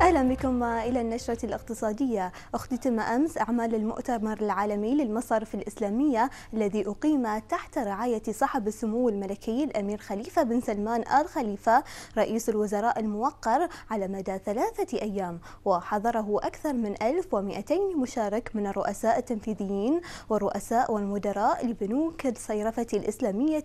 أهلا بكم إلى النشرة الاقتصادية اختتم أمس أعمال المؤتمر العالمي للمصارف الإسلامية الذي أقيم تحت رعاية صاحب السمو الملكي الأمير خليفة بن سلمان آل خليفة رئيس الوزراء الموقر على مدى ثلاثة أيام وحضره أكثر من 1200 مشارك من الرؤساء التنفيذيين والرؤساء والمدراء لبنوك الصيرفة الإسلامية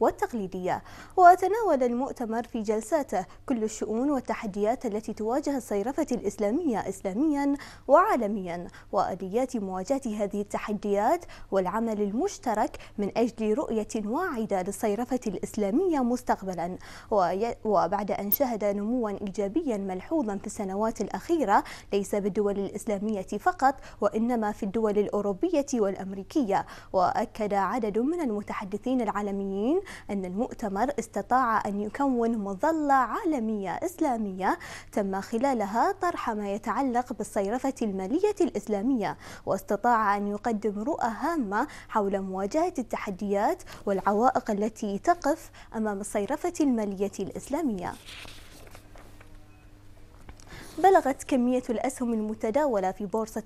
والتقليدية وتناول المؤتمر في جلساته كل الشؤون والتحديات التي تواجه الصيرفة الإسلامية إسلاميا وعالميا وآليات مواجهة هذه التحديات والعمل المشترك من أجل رؤية واعدة للصيرفة الإسلامية مستقبلا وبعد أن شهد نموا إيجابيا ملحوظا في السنوات الأخيرة ليس بالدول الإسلامية فقط وإنما في الدول الأوروبية والأمريكية وأكد عدد من المتحدثين العالميين أن المؤتمر استطاع أن يكون مظلة عالمية إسلامية تم خلال خلالها طرح ما يتعلق بالصيرفة المالية الإسلامية واستطاع أن يقدم رؤى هامة حول مواجهة التحديات والعوائق التي تقف أمام الصيرفة المالية الإسلامية بلغت كمية الأسهم المتداولة في بورصة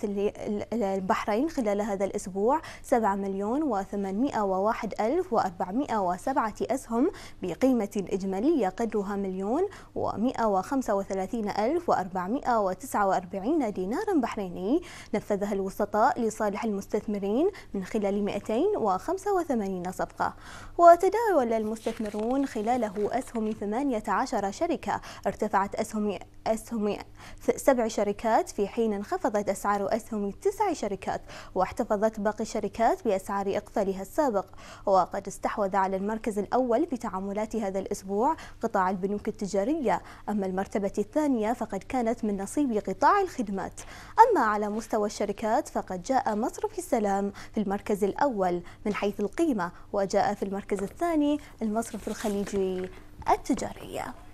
البحرين خلال هذا الأسبوع 7 مليون و801 ألف و407 أسهم بقيمة إجمالية قدرها مليون و135 ألف و449 دينارا بحريني نفذها الوسطاء لصالح المستثمرين من خلال 285 صفقة وتداول المستثمرون خلاله أسهم 18 شركة ارتفعت أسهم أسهم سبع شركات في حين انخفضت أسعار أسهم تسع شركات واحتفظت باقي الشركات بأسعار إقفالها السابق وقد استحوذ على المركز الأول بتعاملات هذا الأسبوع قطاع البنوك التجارية أما المرتبة الثانية فقد كانت من نصيب قطاع الخدمات أما على مستوى الشركات فقد جاء مصرف السلام في المركز الأول من حيث القيمة وجاء في المركز الثاني المصرف الخليجي التجارية